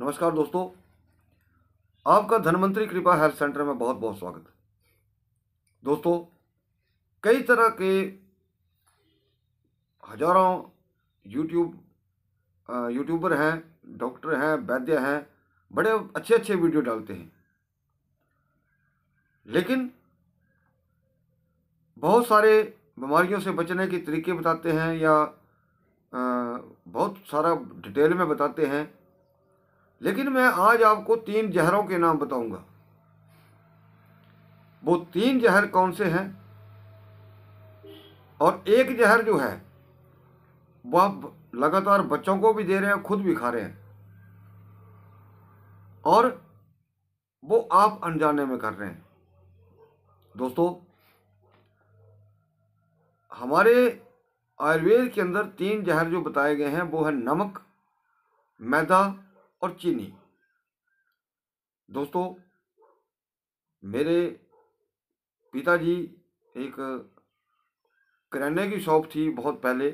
नमस्कार दोस्तों आपका धनमंत्री कृपा हेल्थ सेंटर में बहुत बहुत स्वागत दोस्तों कई तरह के हजारों यूट्यूब यूट्यूबर हैं डॉक्टर हैं वैद्य हैं बड़े अच्छे अच्छे वीडियो डालते हैं लेकिन बहुत सारे बीमारियों से बचने के तरीके बताते हैं या बहुत सारा डिटेल में बताते हैं लेकिन मैं आज आपको तीन जहरों के नाम बताऊंगा वो तीन जहर कौन से हैं और एक जहर जो है वह आप लगातार बच्चों को भी दे रहे हैं खुद भी खा रहे हैं और वो आप अनजाने में कर रहे हैं दोस्तों हमारे आयुर्वेद के अंदर तीन जहर जो बताए गए हैं वो है नमक मैदा और चीनी दोस्तों मेरे पिताजी एक किराने की शॉप थी बहुत पहले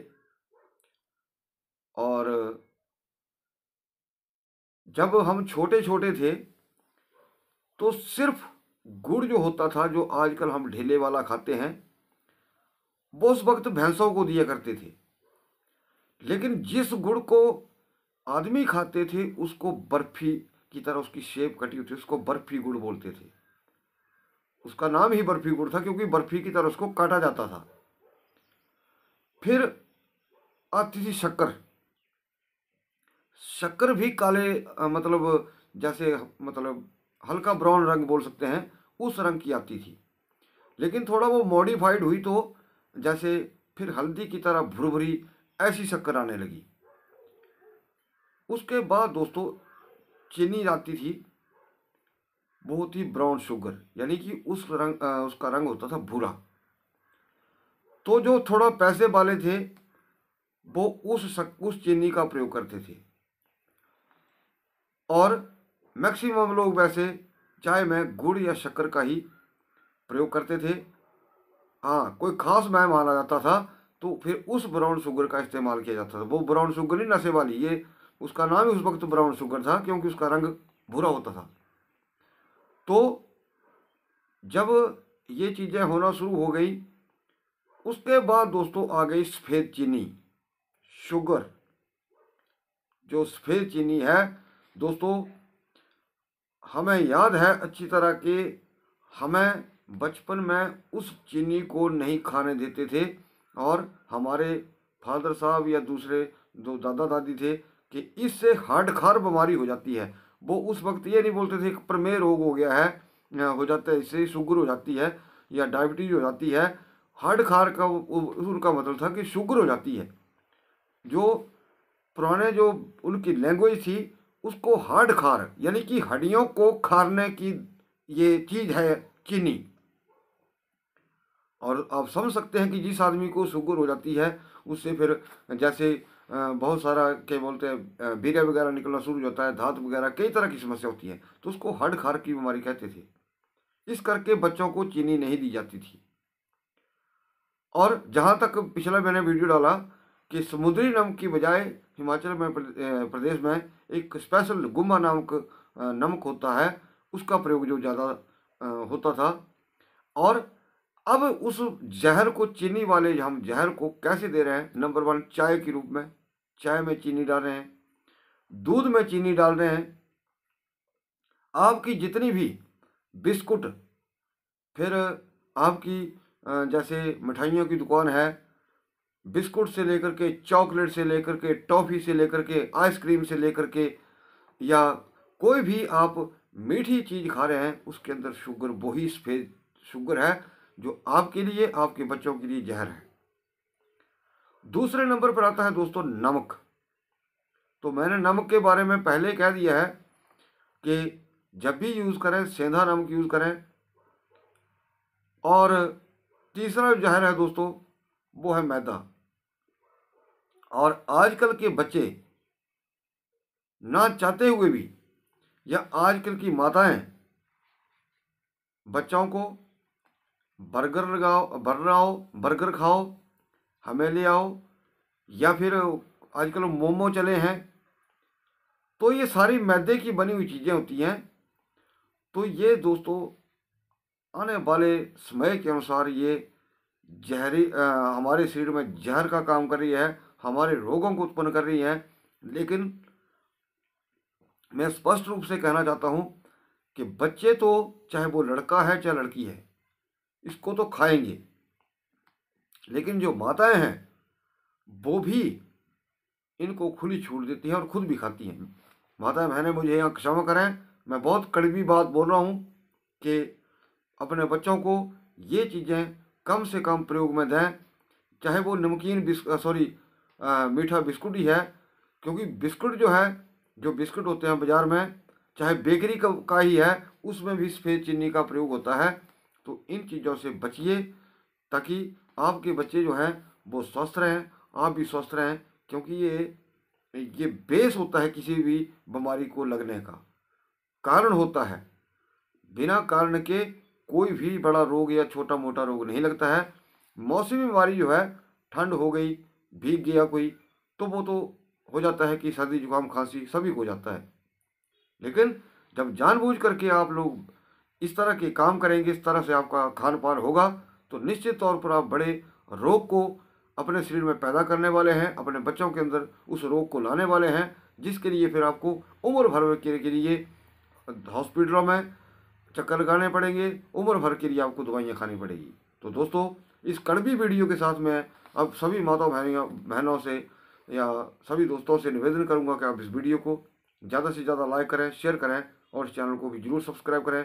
और जब हम छोटे छोटे थे तो सिर्फ गुड़ जो होता था जो आजकल हम ढेले वाला खाते हैं वो उस वक्त भैंसों को दिया करते थे लेकिन जिस गुड़ को आदमी खाते थे उसको बर्फी की तरह उसकी शेप कटी होती उसको बर्फी गुड़ बोलते थे उसका नाम ही बर्फी गुड़ था क्योंकि बर्फी की तरह उसको काटा जाता था फिर आती थी शक्कर शक्कर भी काले मतलब जैसे मतलब हल्का ब्राउन रंग बोल सकते हैं उस रंग की आती थी लेकिन थोड़ा वो मॉडिफाइड हुई तो जैसे फिर हल्दी की तरह भुरभुरी ऐसी शक्कर आने लगी उसके बाद दोस्तों चीनी जाती थी बहुत ही ब्राउन शुगर यानी कि उस रंग आ, उसका रंग होता था भूरा तो जो थोड़ा पैसे वाले थे वो उस उस चीनी का प्रयोग करते थे और मैक्सिमम लोग वैसे चाय में गुड़ या शक्कर का ही प्रयोग करते थे हाँ कोई खास मह माना जाता था तो फिर उस ब्राउन शुगर का इस्तेमाल किया जाता था वो ब्राउन शुगर ही नशे वाली ये उसका नाम ही उस वक्त ब्राउन शुगर था क्योंकि उसका रंग भूरा होता था तो जब ये चीज़ें होना शुरू हो गई उसके बाद दोस्तों आ गई सफ़ेद चीनी शुगर जो सफ़ेद चीनी है दोस्तों हमें याद है अच्छी तरह के हमें बचपन में उस चीनी को नहीं खाने देते थे और हमारे फादर साहब या दूसरे जो दादा दादी थे कि इससे खार बीमारी हो जाती है वो उस वक्त ये नहीं बोलते थे कि प्रमेह रोग हो गया है हो जाता है इससे शुगर हो जाती है या डायबिटीज हो जाती है हड खार का उनका मतलब था कि शुगर हो जाती है जो पुराने जो उनकी लैंग्वेज थी उसको हड खार यानी कि हड्डियों को खारने की ये चीज़ है चीनी और आप समझ सकते हैं कि जिस आदमी को शुगर हो जाती है उससे फिर जैसे बहुत सारा क्या बोलते हैं बीरिया वगैरह निकलना शुरू हो जाता है धात वगैरह कई तरह की समस्या होती है तो उसको हड खार की बीमारी कहते थे इस करके बच्चों को चीनी नहीं दी जाती थी और जहाँ तक पिछला मैंने वीडियो डाला कि समुद्री नमक की बजाय हिमाचल में प्रदेश में एक स्पेशल गुम्मा नामक नमक होता है उसका प्रयोग जो ज़्यादा होता था और अब उस जहर को चीनी वाले हम जहर को कैसे दे रहे हैं नंबर वन चाय के रूप में चाय में चीनी डाल रहे हैं दूध में चीनी डाल रहे हैं आपकी जितनी भी बिस्कुट फिर आपकी जैसे मिठाइयों की दुकान है बिस्कुट से लेकर के चॉकलेट से लेकर के टॉफ़ी से लेकर के आइसक्रीम से लेकर के या कोई भी आप मीठी चीज़ खा रहे हैं उसके अंदर शुगर वही सफ़ेद शुगर है जो आपके लिए आपके बच्चों के लिए जहर है दूसरे नंबर पर आता है दोस्तों नमक तो मैंने नमक के बारे में पहले कह दिया है कि जब भी यूज़ करें सेंधा नमक यूज़ करें और तीसरा जहर है दोस्तों वो है मैदा और आजकल के बच्चे ना चाहते हुए भी या आजकल की माताएं बच्चों को बर्गर लगाओ आओ बर्गर खाओ हमें ले आओ या फिर आजकल मोमो चले हैं तो ये सारी मैदे की बनी हुई चीज़ें होती हैं तो ये दोस्तों आने वाले समय के अनुसार ये जहरी आ, हमारे शरीर में जहर का काम कर रही है हमारे रोगों को उत्पन्न कर रही है लेकिन मैं स्पष्ट रूप से कहना चाहता हूँ कि बच्चे तो चाहे वो लड़का है चाहे लड़की है इसको तो खाएंगे लेकिन जो माताएं हैं वो भी इनको खुली छूट देती हैं और खुद भी खाती हैं माताएं बहनें मुझे यहाँ क्षमा करें मैं बहुत कड़वी बात बोल रहा हूँ कि अपने बच्चों को ये चीज़ें कम से कम प्रयोग में दें चाहे वो नमकीन बिस्क सॉरी मीठा बिस्कुट ही है क्योंकि बिस्कुट जो है जो बिस्कुट होते हैं बाज़ार में चाहे बेकरी का, का ही है उसमें भी सफ़ेद चीनी का प्रयोग होता है तो इन चीज़ों से बचिए ताकि आपके बच्चे जो हैं वो स्वस्थ रहें आप भी स्वस्थ रहें क्योंकि ये ये बेस होता है किसी भी बीमारी को लगने का कारण होता है बिना कारण के कोई भी बड़ा रोग या छोटा मोटा रोग नहीं लगता है मौसमी बीमारी जो है ठंड हो गई भीग गया कोई तो वो तो हो जाता है कि सर्दी जुकाम खांसी सभी को जाता है लेकिन जब जानबूझ करके आप लोग इस तरह के काम करेंगे इस तरह से आपका खान पान होगा तो निश्चित तौर पर आप बड़े रोग को अपने शरीर में पैदा करने वाले हैं अपने बच्चों के अंदर उस रोग को लाने वाले हैं जिसके लिए फिर आपको उम्र भर के लिए हॉस्पिटलों में चक्कर लगाने पड़ेंगे उम्र भर के लिए आपको दवाइयाँ खानी पड़ेगी तो दोस्तों इस कड़वी वीडियो के साथ मैं अब सभी माता बहनियों बहनों से या सभी दोस्तों से निवेदन करूँगा कि आप इस वीडियो को ज़्यादा से ज़्यादा लाइक करें शेयर करें और इस चैनल को भी जरूर सब्सक्राइब करें